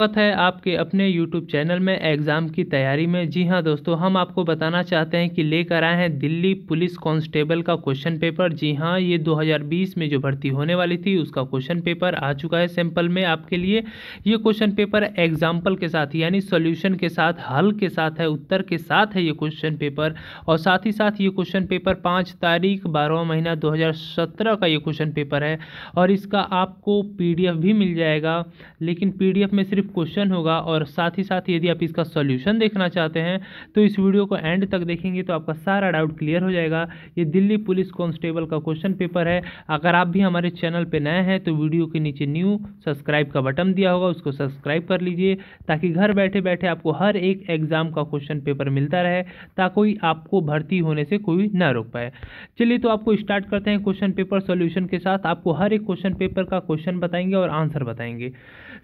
स्वागत है आपके अपने YouTube चैनल में एग्ज़ाम की तैयारी में जी हाँ दोस्तों हम आपको बताना चाहते हैं कि लेकर आए हैं दिल्ली पुलिस कांस्टेबल का क्वेश्चन पेपर जी हाँ ये 2020 में जो भर्ती होने वाली थी उसका क्वेश्चन पेपर आ चुका है सैंपल में आपके लिए ये क्वेश्चन पेपर एग्जाम्पल के साथ यानी सोल्यूशन के साथ हल के साथ है उत्तर के साथ है ये क्वेश्चन पेपर और साथ ही साथ ये क्वेश्चन पेपर पाँच तारीख बारहवा महीना दो का ये क्वेश्चन पेपर है और इसका आपको पी भी मिल जाएगा लेकिन पी में सिर्फ क्वेश्चन होगा और साथ ही साथ यदि आप इसका सॉल्यूशन देखना चाहते हैं तो इस वीडियो को एंड तक देखेंगे तो आपका सारा डाउट क्लियर हो जाएगा ये दिल्ली पुलिस कांस्टेबल का क्वेश्चन पेपर है अगर आप भी हमारे चैनल पर नए हैं तो वीडियो के नीचे न्यू सब्सक्राइब का बटन दिया होगा उसको सब्सक्राइब कर लीजिए ताकि घर बैठे बैठे आपको हर एक एग्ज़ाम का क्वेश्चन पेपर मिलता रहे ताकि आपको भर्ती होने से कोई ना रोक पाए चलिए तो आपको स्टार्ट करते हैं क्वेश्चन पेपर सॉल्यूशन के साथ आपको हर एक क्वेश्चन पेपर का क्वेश्चन बताएंगे और आंसर बताएंगे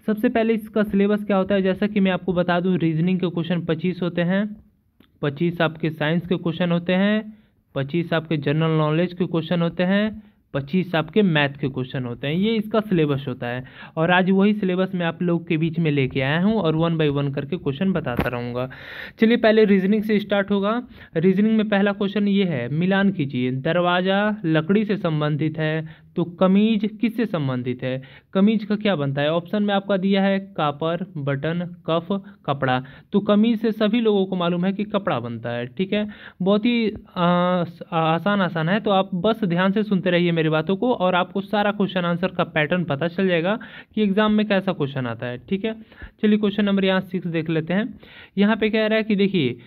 सबसे पहले इसका सिलेबस क्या होता है जैसा कि मैं आपको बता दूं रीजनिंग के क्वेश्चन पच्चीस होते हैं पच्चीस आपके साइंस के क्वेश्चन होते हैं पच्चीस आपके जनरल नॉलेज के क्वेश्चन होते हैं पच्चीस आपके मैथ के क्वेश्चन होते हैं ये इसका सिलेबस होता है और आज वही सिलेबस मैं आप लोग के बीच में लेके आया हूँ और वन बाय वन करके क्वेश्चन बताता रहूँगा चलिए पहले रीजनिंग से स्टार्ट होगा रीजनिंग में पहला क्वेश्चन ये है मिलान कीजिए दरवाज़ा लकड़ी से संबंधित है तो कमीज किससे संबंधित है कमीज का क्या बनता है ऑप्शन में आपका दिया है कापर बटन कफ कपड़ा तो कमीज से सभी लोगों को मालूम है कि कपड़ा बनता है ठीक है बहुत ही आसान आसान है तो आप बस ध्यान से सुनते रहिए मेरी बातों को और आपको सारा क्वेश्चन आंसर का पैटर्न पता चल जाएगा कि एग्जाम में कैसा क्वेश्चन आता है ठीक है चलिए क्वेश्चन नंबर यहाँ सिक्स देख लेते हैं यहाँ पे कह रहा है कि देखिए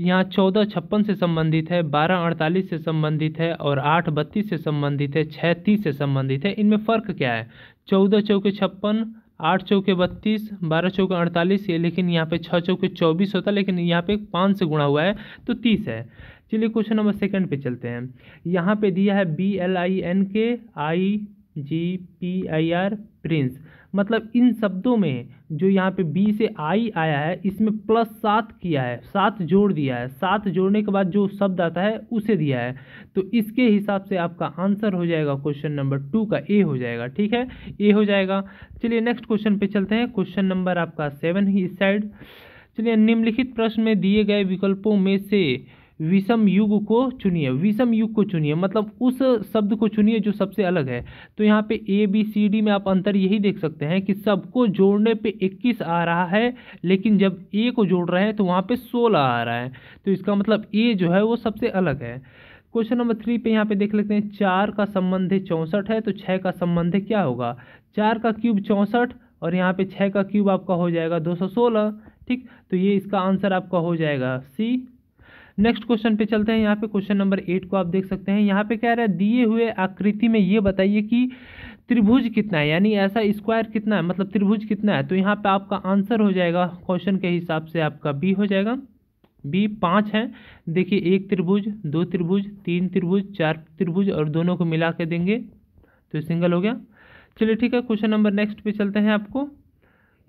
यहाँ चौदह छप्पन से संबंधित है बारह अड़तालीस से संबंधित है और आठ बत्तीस से संबंधित है छः तीस से संबंधित है इनमें फ़र्क क्या है चौदह चौके छप्पन आठ चौके बत्तीस बारह चौके अड़तालीस ये लेकिन यहाँ पे छः चौके चौबीस होता है लेकिन यहाँ पे पाँच से गुणा हुआ है तो तीस है चलिए क्वेश्चन नंबर सेकंड पे चलते हैं यहाँ पे दिया है B L I N K I G P I R prince मतलब इन शब्दों में जो यहाँ पे बी से आई आया है इसमें प्लस सात किया है सात जोड़ दिया है सात जोड़ने के बाद जो शब्द आता है उसे दिया है तो इसके हिसाब से आपका आंसर हो जाएगा क्वेश्चन नंबर टू का ए हो जाएगा ठीक है ए हो जाएगा चलिए नेक्स्ट क्वेश्चन पे चलते हैं क्वेश्चन नंबर आपका सेवन ही इस साइड चलिए निम्नलिखित प्रश्न में दिए गए विकल्पों में से विषम युग को चुनिए विषम युग को चुनिए मतलब उस शब्द को चुनिए जो सबसे अलग है तो यहाँ पे ए बी सी डी में आप अंतर यही देख सकते हैं कि सबको जोड़ने पे 21 आ रहा है लेकिन जब ए को जोड़ रहे हैं तो वहाँ पे 16 आ रहा है तो इसका मतलब ए जो है वो सबसे अलग है क्वेश्चन नंबर थ्री पे यहाँ पे देख लेते हैं चार का संबंध चौंसठ है तो छः का संबंध क्या होगा चार का क्यूब चौंसठ और यहाँ पे छः का क्यूब आपका हो जाएगा दो सौ सोलह ठीक तो ये इसका आंसर आपका हो जाएगा सी नेक्स्ट क्वेश्चन पे चलते हैं यहाँ पे क्वेश्चन नंबर एट को आप देख सकते हैं यहाँ पे कह रहा है दिए हुए आकृति में ये बताइए कि त्रिभुज कितना है यानी ऐसा स्क्वायर कितना है मतलब त्रिभुज कितना है तो यहाँ पे आपका आंसर हो जाएगा क्वेश्चन के हिसाब से आपका बी हो जाएगा बी पाँच है देखिए एक त्रिभुज दो त्रिभुज तीन त्रिभुज चार त्रिभुज और दोनों को मिला के देंगे तो सिंगल हो गया चलिए ठीक है क्वेश्चन नंबर नेक्स्ट पे चलते हैं आपको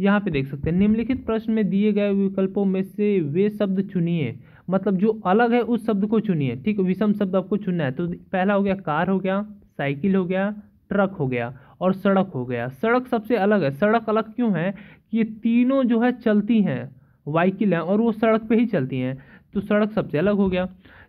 यहाँ पे देख सकते हैं निम्नलिखित प्रश्न में दिए गए विकल्पों में से वे शब्द चुनिए मतलब जो अलग है उस शब्द को चुनिए ठीक विषम शब्द आपको चुनना है तो पहला हो गया कार हो गया साइकिल हो गया ट्रक हो गया और सड़क हो गया सड़क सबसे अलग है सड़क अलग क्यों है कि ये तीनों जो है चलती हैं वाइकिल हैं और वो सड़क पे ही चलती हैं तो सड़क सबसे अलग हो गया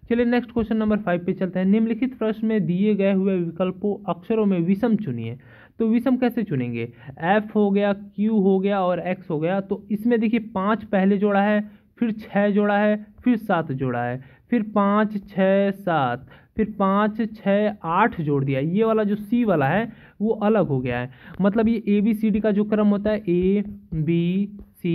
चलिए नेक्स्ट क्वेश्चन नंबर फाइव पे चलते हैं निम्नलिखित प्रश्न में दिए गए हुए विकल्पों अक्षरों में विषम चुनिए तो विषम कैसे चुनेंगे एफ हो गया क्यू हो गया और एक्स हो गया तो इसमें देखिए पाँच पहले जोड़ा है फिर छः जोड़ा है फिर सात जोड़ा है फिर पाँच छः सात फिर पाँच छः आठ जोड़ दिया ये वाला जो सी वाला है वो अलग हो गया है मतलब ये ए बी सी डी का जो क्रम होता है ए बी सी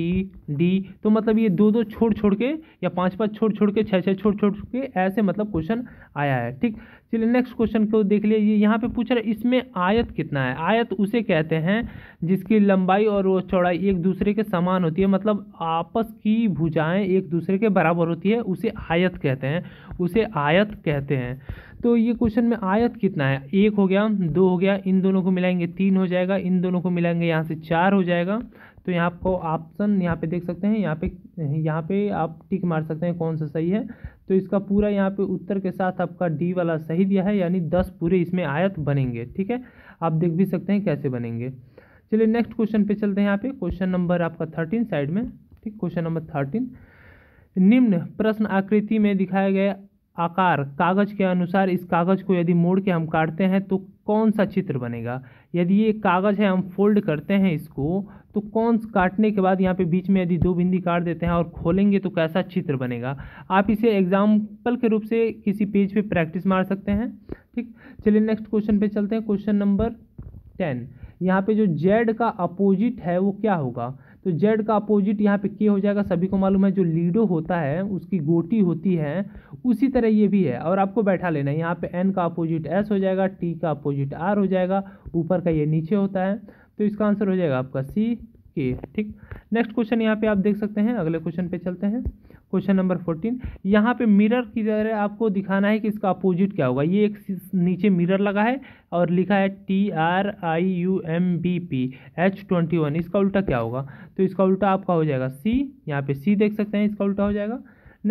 डी तो मतलब ये दो दो छोड़ छोड़ के या पांच पांच छोड़ छोड़ के छः छः छोड़ छोड़ के ऐसे मतलब क्वेश्चन आया है ठीक चलिए नेक्स्ट क्वेश्चन को देख लीजिए यहाँ पे पूछ रहा है इसमें आयत कितना है आयत उसे कहते हैं जिसकी लंबाई और वो चौड़ाई एक दूसरे के समान होती है मतलब आपस की भुजाएँ एक दूसरे के बराबर होती है उसे आयत कहते हैं उसे आयत कहते हैं तो ये क्वेश्चन में आयत कितना है एक हो गया दो हो गया इन दोनों को मिलाएंगे तीन हो जाएगा इन दोनों को मिलाएंगे यहाँ से चार हो जाएगा तो यहाँ आपको ऑप्शन यहाँ पे देख सकते हैं यहाँ पे यहाँ पे आप टिक मार सकते हैं कौन सा सही है तो इसका पूरा यहाँ पे उत्तर के साथ आपका डी वाला सही दिया है यानी दस पूरे इसमें आयत बनेंगे ठीक है आप देख भी सकते हैं कैसे बनेंगे चलिए नेक्स्ट क्वेश्चन पे चलते हैं यहाँ पे क्वेश्चन नंबर आपका थर्टीन साइड में ठीक क्वेश्चन नंबर थर्टीन निम्न प्रश्न आकृति में दिखाया गया आकार कागज के अनुसार इस कागज को यदि मोड़ के हम काटते हैं तो कौन सा चित्र बनेगा यदि ये कागज़ है हम फोल्ड करते हैं इसको तो कौन काटने के बाद यहाँ पे बीच में यदि दो बिंदी काट देते हैं और खोलेंगे तो कैसा चित्र बनेगा आप इसे एग्जाम्पल के रूप से किसी पेज पे प्रैक्टिस मार सकते हैं ठीक चलिए नेक्स्ट क्वेश्चन पे चलते हैं क्वेश्चन नंबर टेन यहाँ पे जो जेड का अपोजिट है वो क्या होगा तो जेड का अपोजिट यहाँ पे के हो जाएगा सभी को मालूम है जो लीडो होता है उसकी गोटी होती है उसी तरह ये भी है और आपको बैठा लेना है यहाँ पे एन का अपोजिट एस हो जाएगा टी का अपोजिट आर हो जाएगा ऊपर का ये नीचे होता है तो इसका आंसर हो जाएगा आपका सी के ठीक नेक्स्ट क्वेश्चन यहाँ पे आप देख सकते हैं अगले क्वेश्चन पे चलते हैं क्वेश्चन नंबर फोर्टीन यहाँ पे मिरर की तरह आपको दिखाना है कि इसका अपोजिट क्या होगा ये एक नीचे मिरर लगा है और लिखा है T R I U M B P H twenty one इसका उल्टा क्या होगा तो इसका उल्टा आपका हो जाएगा सी यहाँ पे सी देख सकते हैं इसका उल्टा हो जाएगा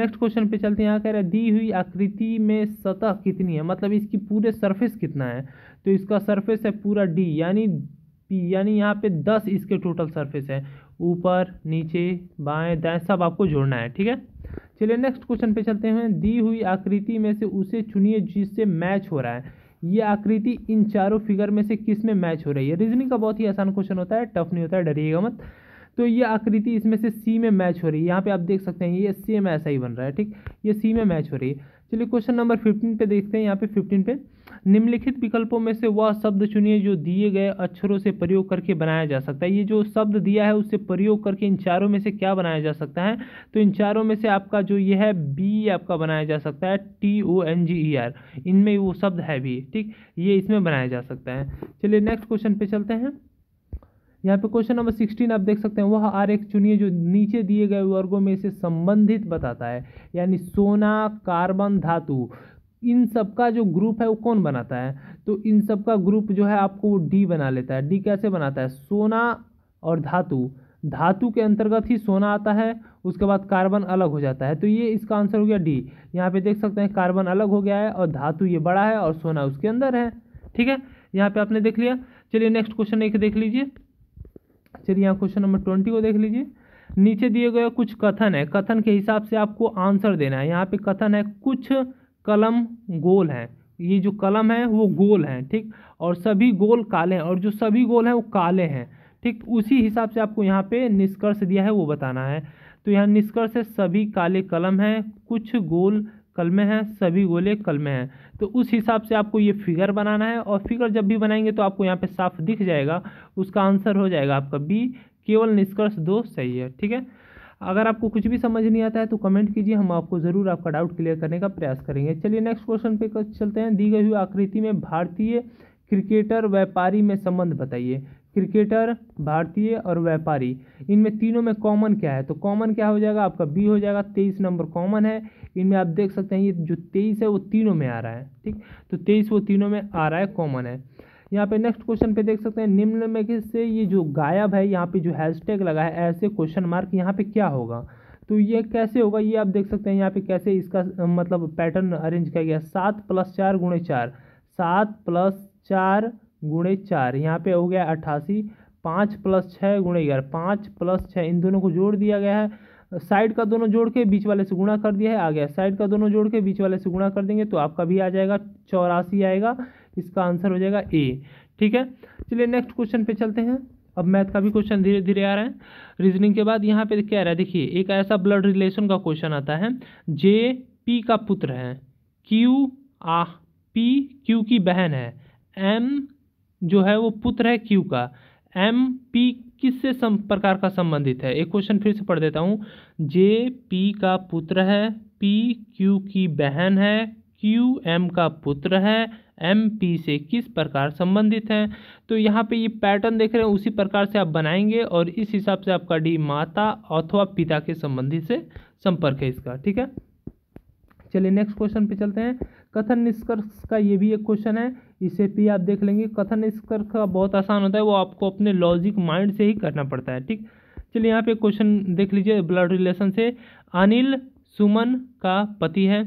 नेक्स्ट क्वेश्चन पे चलते हैं यहाँ कह रहे हैं दी हुई आकृति में सतह कितनी है मतलब इसकी पूरे सरफेस कितना है तो इसका सरफेस है पूरा डी यानी पी यानी यहाँ पे दस इसके टोटल सरफेस हैं ऊपर नीचे बाएं दाएं सब आपको जोड़ना है ठीक है चलिए नेक्स्ट क्वेश्चन पे चलते हैं दी हुई आकृति में से उसे चुनिए जिससे मैच हो रहा है ये आकृति इन चारों फिगर में से किस में मैच हो रही है रीजनिंग का बहुत ही आसान क्वेश्चन होता है टफ नहीं होता है डरिएगा मत तो ये आकृति इसमें से सी में मैच हो रही है यहाँ पे आप देख सकते हैं ये सेम ऐसा ही बन रहा है ठीक ये सी में मैच हो रही है चलिए क्वेश्चन नंबर फिफ्टीन पे देखते हैं यहाँ पे फिफ्टीन पे निम्नलिखित विकल्पों में से वह शब्द चुनिए जो दिए गए अक्षरों से प्रयोग करके बनाया जा सकता है ये जो शब्द दिया है उससे प्रयोग करके इन चारों में से क्या बनाया जा सकता है तो इन चारों में से आपका जो ये है बी आपका बनाया जा सकता है T O N G E R इनमें वो शब्द है भी ठीक ये इसमें बनाया जा सकता है चलिए नेक्स्ट क्वेश्चन पे चलते हैं यहाँ पे क्वेश्चन नंबर सिक्सटीन आप देख सकते हैं वह आर एक चुनिए जो नीचे दिए गए वर्गों में से संबंधित बताता है यानी सोना कार्बन धातु इन सब का जो ग्रुप है वो कौन बनाता है तो इन सब का ग्रुप जो है आपको वो डी बना लेता है डी कैसे बनाता है सोना और धातु धातु के अंतर्गत ही सोना आता है उसके बाद कार्बन अलग हो जाता है तो ये इसका आंसर हो गया डी यहाँ पे देख सकते हैं कार्बन अलग हो गया है और धातु ये बड़ा है और सोना उसके अंदर है ठीक है यहाँ पे आपने देख लिया चलिए नेक्स्ट क्वेश्चन एक देख लीजिए चलिए यहाँ क्वेश्चन नंबर ट्वेंटी को देख लीजिए नीचे दिए गए कुछ कथन है कथन के हिसाब से आपको आंसर देना है यहाँ पे कथन है कुछ कलम गोल हैं ये जो कलम है वो गोल हैं ठीक और सभी गोल काले हैं और जो सभी गोल हैं वो काले हैं ठीक उसी हिसाब से आपको यहाँ पे निष्कर्ष दिया है वो बताना है तो यहाँ निष्कर्ष है सभी काले कलम हैं कुछ गोल कल में है सभी गोले कल में है तो उस हिसाब से आपको ये फिगर बनाना है और फिगर जब भी बनाएंगे तो आपको यहाँ पे साफ दिख जाएगा उसका आंसर हो जाएगा आपका बी केवल निष्कर्ष दो सही है ठीक है अगर आपको कुछ भी समझ नहीं आता है तो कमेंट कीजिए हम आपको ज़रूर आपका डाउट क्लियर करने का प्रयास करेंगे चलिए नेक्स्ट क्वेश्चन पे चलते हैं दी गई हुई आकृति में भारतीय क्रिकेटर व्यापारी में संबंध बताइए क्रिकेटर भारतीय और व्यापारी इनमें तीनों में कॉमन क्या है तो कॉमन क्या हो जाएगा आपका बी हो जाएगा तेईस नंबर कॉमन है इनमें आप देख सकते हैं ये जो तेईस है वो तीनों में आ रहा है ठीक तो तेईस वो तीनों में आ रहा है कॉमन है यहाँ पे नेक्स्ट क्वेश्चन पे देख सकते हैं निम्न में से ये जो गायब है यहाँ पे जो हैशटैग लगा है ऐसे क्वेश्चन मार्क यहाँ पे क्या होगा तो ये कैसे होगा ये आप देख सकते हैं यहाँ पे कैसे इसका मतलब पैटर्न अरेंज किया गया सात प्लस चार गुणे चार सात प्लस चार गुणे चार यहाँ पे हो गया अट्ठासी पाँच प्लस छः गुणे ग्यारह पाँच प्लस छः इन दोनों को जोड़ दिया गया है साइड का दोनों जोड़ के बीच वाले से गुणा कर दिया है आ गया साइड का दोनों जोड़ के बीच वाले से गुणा कर देंगे तो आपका भी आ जाएगा चौरासी आएगा इसका आंसर हो जाएगा ए ठीक है चलिए नेक्स्ट क्वेश्चन पे चलते हैं अब मैथ का भी क्वेश्चन धीरे धीरे आ रहा है रीजनिंग के बाद यहाँ पे क्या आ रहा है देखिए एक ऐसा ब्लड रिलेशन का क्वेश्चन आता है जे पी का पुत्र है क्यू आ पी क्यू की बहन है एम जो है वो पुत्र है क्यू का एम पी किस से सम प्रकार का संबंधित है एक क्वेश्चन फिर से पढ़ देता हूँ जे पी का पुत्र है पी क्यू की बहन है क्यू एम का पुत्र है एम पी से किस प्रकार संबंधित है तो यहाँ पे ये पैटर्न देख रहे हैं उसी प्रकार से आप बनाएंगे और इस हिसाब से आपका डी माता अथवा पिता के संबंधी से संपर्क है इसका ठीक है चलिए नेक्स्ट क्वेश्चन पे चलते हैं कथन निष्कर्ष का ये भी एक क्वेश्चन है इसे भी आप देख लेंगे कथन इस कर का बहुत आसान होता है वो आपको अपने लॉजिक माइंड से ही करना पड़ता है ठीक चलिए यहाँ पे क्वेश्चन देख लीजिए ब्लड रिलेशन से अनिल सुमन का पति है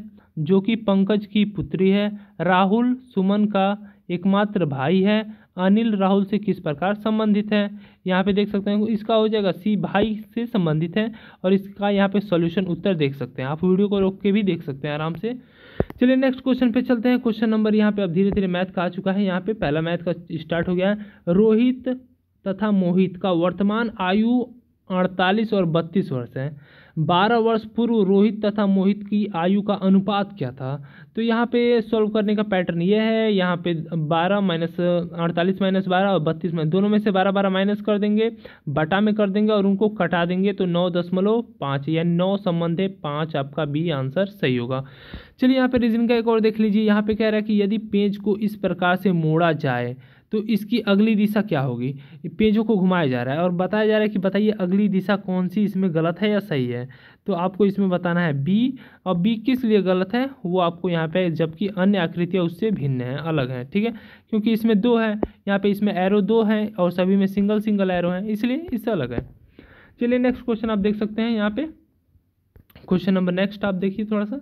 जो कि पंकज की पुत्री है राहुल सुमन का एकमात्र भाई है अनिल राहुल से किस प्रकार संबंधित है यहाँ पे देख सकते हैं इसका हो जाएगा सी भाई से संबंधित है और इसका यहाँ पे सॉल्यूशन उत्तर देख सकते हैं आप वीडियो को रोक के भी देख सकते हैं आराम से चलिए नेक्स्ट क्वेश्चन पे चलते हैं क्वेश्चन नंबर यहाँ पे अब धीरे धीरे मैथ का आ चुका है यहाँ पे पहला मैथ का स्टार्ट हो गया है रोहित तथा मोहित का वर्तमान आयु अड़तालीस और बत्तीस वर्ष है बारह वर्ष पूर्व रोहित तथा मोहित की आयु का अनुपात क्या था तो यहाँ पे सॉल्व करने का पैटर्न ये है यहाँ पे बारह माइनस अड़तालीस माइनस बारह और बत्तीस माइनस दोनों में से बारह बारह माइनस कर देंगे बटा में कर देंगे और उनको कटा देंगे तो नौ दशमलव पाँच यानी नौ संबंध है पाँच आपका बी आंसर सही होगा चलिए यहाँ पे रीजन का एक और देख लीजिए यहाँ पे कह रहा है कि यदि पेज को इस प्रकार से मोड़ा जाए तो इसकी अगली दिशा क्या होगी पेजों को घुमाया जा रहा है और बताया जा रहा है कि बताइए अगली दिशा कौन सी इसमें गलत है या सही है तो आपको इसमें बताना है बी और बी किस लिए गलत है वो आपको यहाँ पे जबकि अन्य आकृतियाँ उससे भिन्न हैं अलग हैं ठीक है क्योंकि इसमें दो है यहाँ पर इसमें एरो दो है और सभी में सिंगल सिंगल एरो हैं इसलिए इससे अलग है चलिए नेक्स्ट क्वेश्चन आप देख सकते हैं यहाँ पर क्वेश्चन नंबर नेक्स्ट आप देखिए थोड़ा सा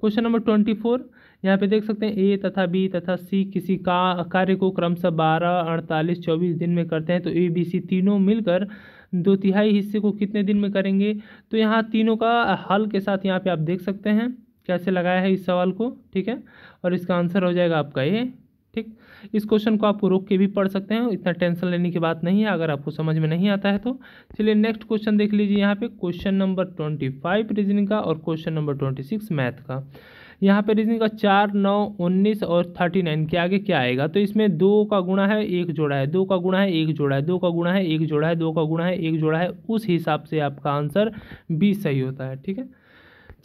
क्वेश्चन नंबर ट्वेंटी फोर यहाँ पे देख सकते हैं ए तथा बी तथा सी किसी का कार्य को क्रमशः बारह अड़तालीस चौबीस दिन में करते हैं तो ए बी सी तीनों मिलकर दो तिहाई हिस्से को कितने दिन में करेंगे तो यहाँ तीनों का हल के साथ यहाँ पे आप देख सकते हैं कैसे लगाया है इस सवाल को ठीक है और इसका आंसर हो जाएगा आपका ये ठीक इस क्वेश्चन को आप रोक के भी पढ़ सकते हैं इतना टेंशन लेने की बात नहीं है अगर आपको समझ में नहीं आता है तो चलिए नेक्स्ट क्वेश्चन देख लीजिए यहाँ पे question number twenty five reasoning का और question number twenty six math का यहाँ पर रीजनिंग का चार नौ उन्नीस और थर्टी नाइन के आगे क्या आएगा तो इसमें दो का गुणा है एक जोड़ा है दो का गुणा है एक जोड़ा है दो का गुणा है एक जोड़ा है दो का गुणा है एक जोड़ा है उस हिसाब से आपका आंसर बी सही होता है ठीक है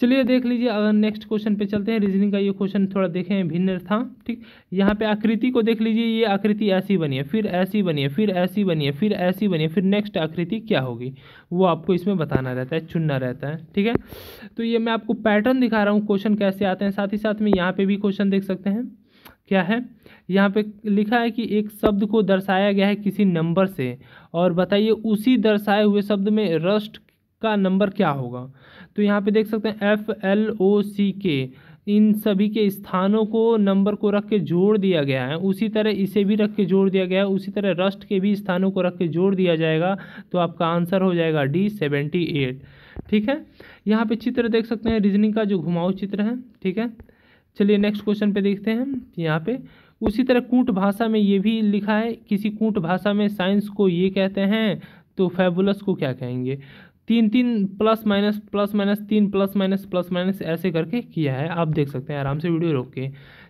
चलिए देख लीजिए अगर नेक्स्ट क्वेश्चन पे चलते हैं रीजनिंग का ये क्वेश्चन थोड़ा देखें भिन्न था ठीक यहाँ पे आकृति को देख लीजिए ये आकृति ऐसी बनी है फिर ऐसी बनी है फिर ऐसी बनी है फिर ऐसी बनी है फिर नेक्स्ट आकृति क्या होगी वो आपको इसमें बताना रहता है चुनना रहता है ठीक है तो ये मैं आपको पैटर्न दिखा रहा हूँ क्वेश्चन कैसे आते हैं साथ ही साथ में यहाँ पर भी क्वेश्चन देख सकते हैं क्या है यहाँ पे लिखा है कि एक शब्द को दर्शाया गया है किसी नंबर से और बताइए उसी दर्शाए हुए शब्द में रस्ट का नंबर क्या होगा तो यहाँ पे देख सकते हैं एफ एल ओ सी के इन सभी के स्थानों को नंबर को रख के जोड़ दिया गया है उसी तरह इसे भी रख के जोड़ दिया गया है उसी तरह रस्ट के भी स्थानों को रख के जोड़ दिया जाएगा तो आपका आंसर हो जाएगा डी सेवेंटी एट ठीक है यहाँ पे चित्र देख सकते हैं रीजनिंग का जो घुमाऊ चित्र है ठीक है चलिए नेक्स्ट क्वेश्चन पे देखते हैं यहाँ पे उसी तरह कूट भाषा में ये भी लिखा है किसी कूट भाषा में साइंस को ये कहते हैं तो फेबुलस को क्या कहेंगे तीन तीन प्लस माइनस प्लस माइनस तीन प्लस माइनस प्लस माइनस ऐसे करके किया है आप देख सकते हैं आराम से वीडियो रोक के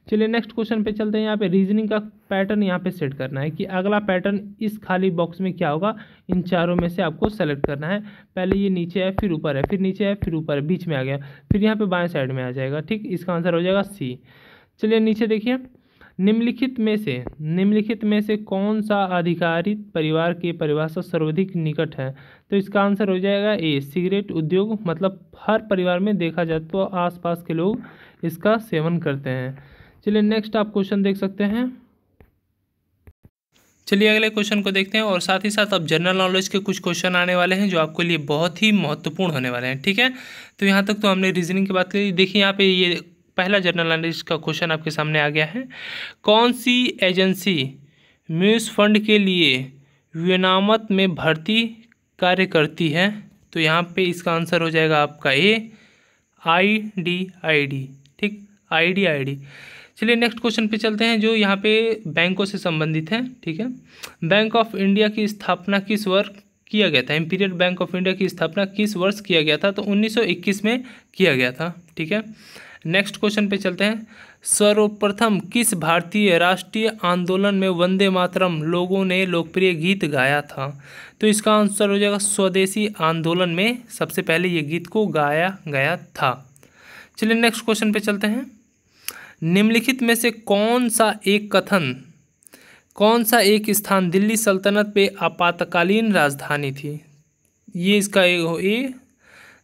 चलिए नेक्स्ट क्वेश्चन पे चलते हैं यहाँ पे रीजनिंग का पैटर्न यहाँ पे सेट करना है कि अगला पैटर्न इस खाली बॉक्स में क्या होगा इन चारों में से आपको सेलेक्ट करना है पहले ये नीचे है फिर ऊपर है फिर नीचे है फिर ऊपर बीच में आ गया फिर यहाँ पर बाएँ साइड में आ जाएगा ठीक इसका आंसर हो जाएगा सी चलिए नीचे देखिए निम्नलिखित में से निम्नलिखित में से कौन सा आधिकारिक परिवार की परिभाषा सर्वाधिक निकट है तो इसका आंसर हो जाएगा ए सिगरेट उद्योग मतलब हर परिवार में देखा जाए तो आसपास के लोग इसका सेवन करते हैं चलिए नेक्स्ट आप क्वेश्चन देख सकते हैं चलिए अगले क्वेश्चन को देखते हैं और साथ ही साथ अब जनरल नॉलेज के कुछ क्वेश्चन आने वाले हैं जो आपके लिए बहुत ही महत्वपूर्ण होने वाले हैं ठीक है तो यहाँ तक तो हमने रीजनिंग की बात करी देखिए यहाँ पे ये पहला जर्नल एनालिस्ट का क्वेश्चन आपके सामने आ गया है कौन सी एजेंसी म्यूज फंड के लिए वनामत में भर्ती कार्य करती है तो यहाँ पे इसका आंसर हो जाएगा आपका ए आई डी आई डी ठीक आई डी आई डी चलिए नेक्स्ट क्वेश्चन पे चलते हैं जो यहाँ पे बैंकों से संबंधित है ठीक है बैंक ऑफ इंडिया की स्थापना किस वर्ष किया गया था इंपीरियल बैंक ऑफ इंडिया की स्थापना किस वर्ष किया गया था तो 1921 में किया गया था ठीक है नेक्स्ट क्वेश्चन पे चलते हैं सर्वप्रथम किस भारतीय राष्ट्रीय आंदोलन में वंदे मातरम लोगों ने लोकप्रिय गीत गाया था तो इसका आंसर हो जाएगा स्वदेशी आंदोलन में सबसे पहले ये गीत को गाया गया था चलिए नेक्स्ट क्वेश्चन पे चलते हैं निम्नलिखित में से कौन सा एक कथन कौन सा एक स्थान दिल्ली सल्तनत पे आपातकालीन राजधानी थी ये इसका ए,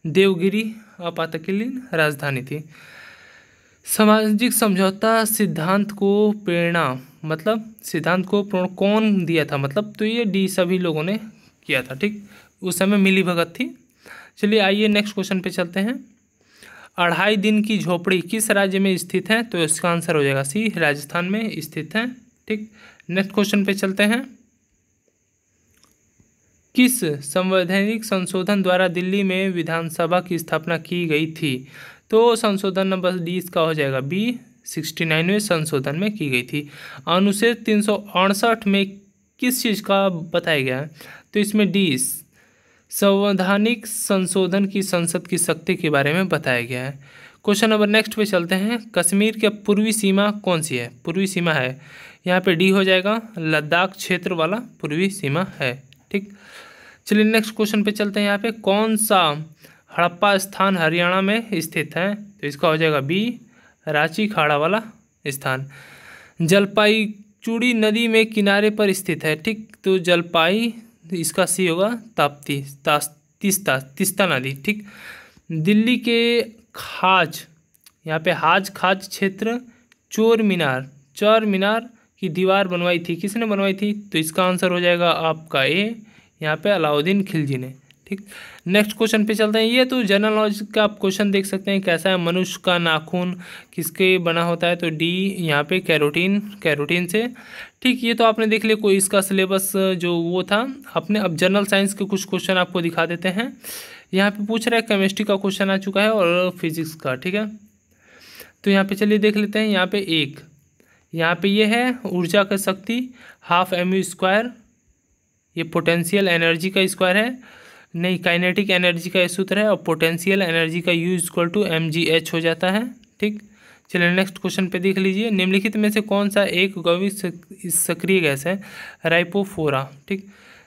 देवगिरी आपातकालीन राजधानी थी सामाजिक समझौता सिद्धांत को प्रेरणा मतलब सिद्धांत को कौन दिया था मतलब तो ये डी सभी लोगों ने किया था ठीक उस समय मिली भगत थी चलिए आइए नेक्स्ट क्वेश्चन पे चलते हैं अढ़ाई दिन की झोपड़ी किस राज्य में स्थित है तो इसका आंसर हो जाएगा सी राजस्थान में स्थित है ठीक नेक्स्ट क्वेश्चन पे चलते हैं किस संवैधानिक संशोधन द्वारा दिल्ली में विधानसभा की स्थापना की गई थी तो संशोधन नंबर डी इसका हो जाएगा बी सिक्सटी नाइनवें संशोधन में की गई थी अनुच्छेद तीन सौ अड़सठ में किस चीज़ का बताया गया है तो इसमें डी संवैधानिक संशोधन की संसद की शक्ति के बारे में बताया गया है क्वेश्चन नंबर नेक्स्ट पे चलते हैं कश्मीर की पूर्वी सीमा कौन सी है पूर्वी सीमा है यहाँ पे डी हो जाएगा लद्दाख क्षेत्र वाला पूर्वी सीमा है ठीक चलिए नेक्स्ट क्वेश्चन पे चलते हैं यहाँ पे कौन सा हड़प्पा स्थान हरियाणा में स्थित है तो इसका हो जाएगा बी रांची खाड़ा वाला स्थान जलपाई चूड़ी नदी में किनारे पर स्थित है ठीक तो जलपाई इसका सी होगा ताप्ती तिस्ता तिस्ता नदी ठीक दिल्ली के खाज यहाँ पे हाज खाज क्षेत्र चोर मीनार चौर मीनार की दीवार बनवाई थी किसने बनवाई थी तो इसका आंसर हो जाएगा आपका ए यहाँ पे अलाउद्दीन खिलजी ने ठीक नेक्स्ट क्वेश्चन पे चलते हैं ये तो जनरल नॉलेज का आप क्वेश्चन देख सकते हैं कैसा है मनुष्य का नाखून किसके बना होता है तो डी यहाँ पे कैरोटीन कैरोटीन से ठीक ये तो आपने देख लिया कोई इसका सिलेबस जो वो था अपने अब जनरल साइंस के कुछ क्वेश्चन आपको दिखा देते हैं यहाँ पे पूछ रहा है केमिस्ट्री का क्वेश्चन आ चुका है और फिजिक्स का ठीक है तो यहाँ पे चलिए देख लेते हैं यहाँ पे एक यहाँ पे ये है ऊर्जा का शक्ति हाफ एम यू स्क्वायर ये पोटेंशियल एनर्जी का स्क्वायर है नहीं काइनेटिक एनर्जी का यह सूत्र है और पोटेंशियल एनर्जी का U equal to M G H हो जाता है ठीक चलिए नेक्स्ट क्वेश्चन पे देख लीजिए निम्नलिखित में से कौन सा एक गौविक सक्रिय गैस है राइपोफोरा ठीक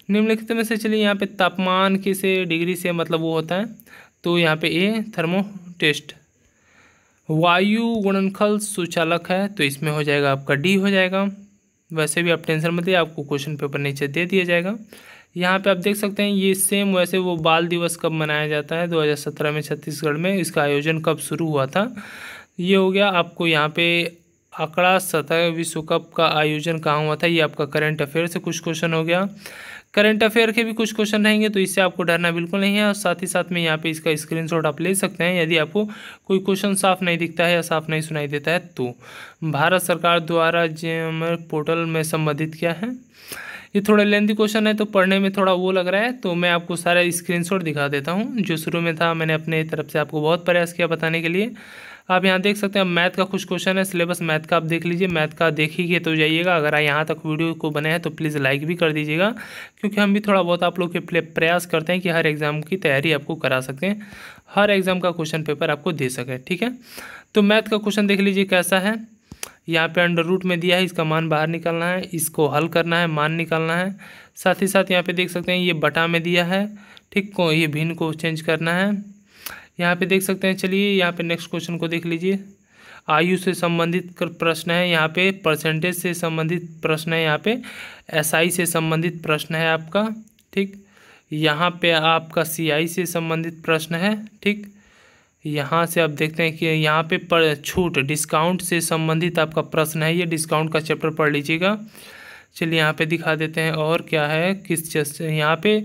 निम्नलिखित में से चलिए यहाँ पे तापमान किसे डिग्री से मतलब वो होता है तो यहाँ पे ए थर्मो टेस्ट वायु गुणनखल सुचालक है तो इसमें हो जाएगा आपका डी हो जाएगा वैसे भी आप टेंशन मत आपको क्वेश्चन पेपर नीचे दे दिया जाएगा यहाँ पे आप देख सकते हैं ये सेम वैसे वो बाल दिवस कब मनाया जाता है 2017 में छत्तीसगढ़ में इसका आयोजन कब शुरू हुआ था ये हो गया आपको यहाँ पे आंकड़ा सतह विश्व कप का आयोजन कहाँ हुआ था ये आपका करंट अफेयर से कुछ क्वेश्चन हो गया करंट अफेयर के भी कुछ क्वेश्चन रहेंगे तो इससे आपको डरना बिल्कुल नहीं है और साथ ही साथ में यहाँ पे इसका स्क्रीनशॉट आप ले सकते हैं यदि आपको कोई क्वेश्चन साफ नहीं दिखता है या साफ नहीं सुनाई देता है तो भारत सरकार द्वारा जे पोर्टल में संबंधित क्या है ये थोड़ा लेंदी क्वेश्चन है तो पढ़ने में थोड़ा वो लग रहा है तो मैं आपको सारा स्क्रीनशॉट दिखा देता हूँ जो शुरू में था मैंने अपने तरफ से आपको बहुत प्रयास किया बताने के लिए आप यहाँ देख सकते हैं मैथ का कुछ क्वेश्चन है सिलेबस मैथ का आप देख लीजिए मैथ का देखिए तो जाइएगा अगर आप यहाँ तक वीडियो को बने हैं तो प्लीज़ लाइक भी कर दीजिएगा क्योंकि हम भी थोड़ा बहुत आप लोग के प्रयास करते हैं कि हर एग्ज़ाम की तैयारी आपको करा सकें हर एग्ज़ाम का क्वेश्चन पेपर आपको दे सकें ठीक है तो मैथ का क्वेश्चन देख लीजिए कैसा है यहाँ पे अंडर रूट में दिया है इसका मान बाहर निकालना है इसको हल करना है मान निकालना है साथ ही साथ यहाँ पे देख सकते हैं ये बटा में दिया है ठीक को ये भिन्न को चेंज करना है यहाँ पे देख सकते हैं चलिए यहाँ पे नेक्स्ट क्वेश्चन को देख लीजिए आयु से संबंधित प्रश्न है यहाँ पे परसेंटेज से संबंधित प्रश्न है यहाँ पे एस SI से संबंधित प्रश्न है आपका ठीक यहाँ पे आपका सी से संबंधित प्रश्न है ठीक यहाँ से आप देखते हैं कि यहाँ पे पर छूट डिस्काउंट से संबंधित आपका प्रश्न है ये डिस्काउंट का चैप्टर पढ़ लीजिएगा चलिए यहाँ पे दिखा देते हैं और क्या है किस चीज़ यहाँ पे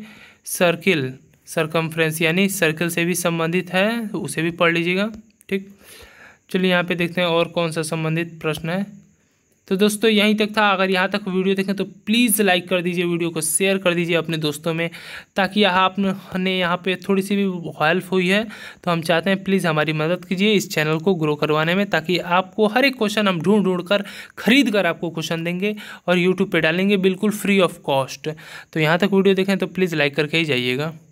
सर्किल सरकमफ्रेंस यानी सर्किल से भी संबंधित है उसे भी पढ़ लीजिएगा ठीक चलिए यहाँ पे देखते हैं और कौन सा संबंधित प्रश्न है तो दोस्तों यहीं तक था अगर यहाँ तक वीडियो देखें तो प्लीज़ लाइक कर दीजिए वीडियो को शेयर कर दीजिए अपने दोस्तों में ताकि आपने यहाँ पे थोड़ी सी भी हेल्प हुई है तो हम चाहते हैं प्लीज़ हमारी मदद कीजिए इस चैनल को ग्रो करवाने में ताकि आपको हर एक क्वेश्चन हम ढूंढ ढूंढ कर खरीद कर आपको क्वेश्चन देंगे और यूट्यूब पर डालेंगे बिल्कुल फ्री ऑफ कॉस्ट तो यहाँ तक वीडियो देखें तो प्लीज़ लाइक करके ही जाइएगा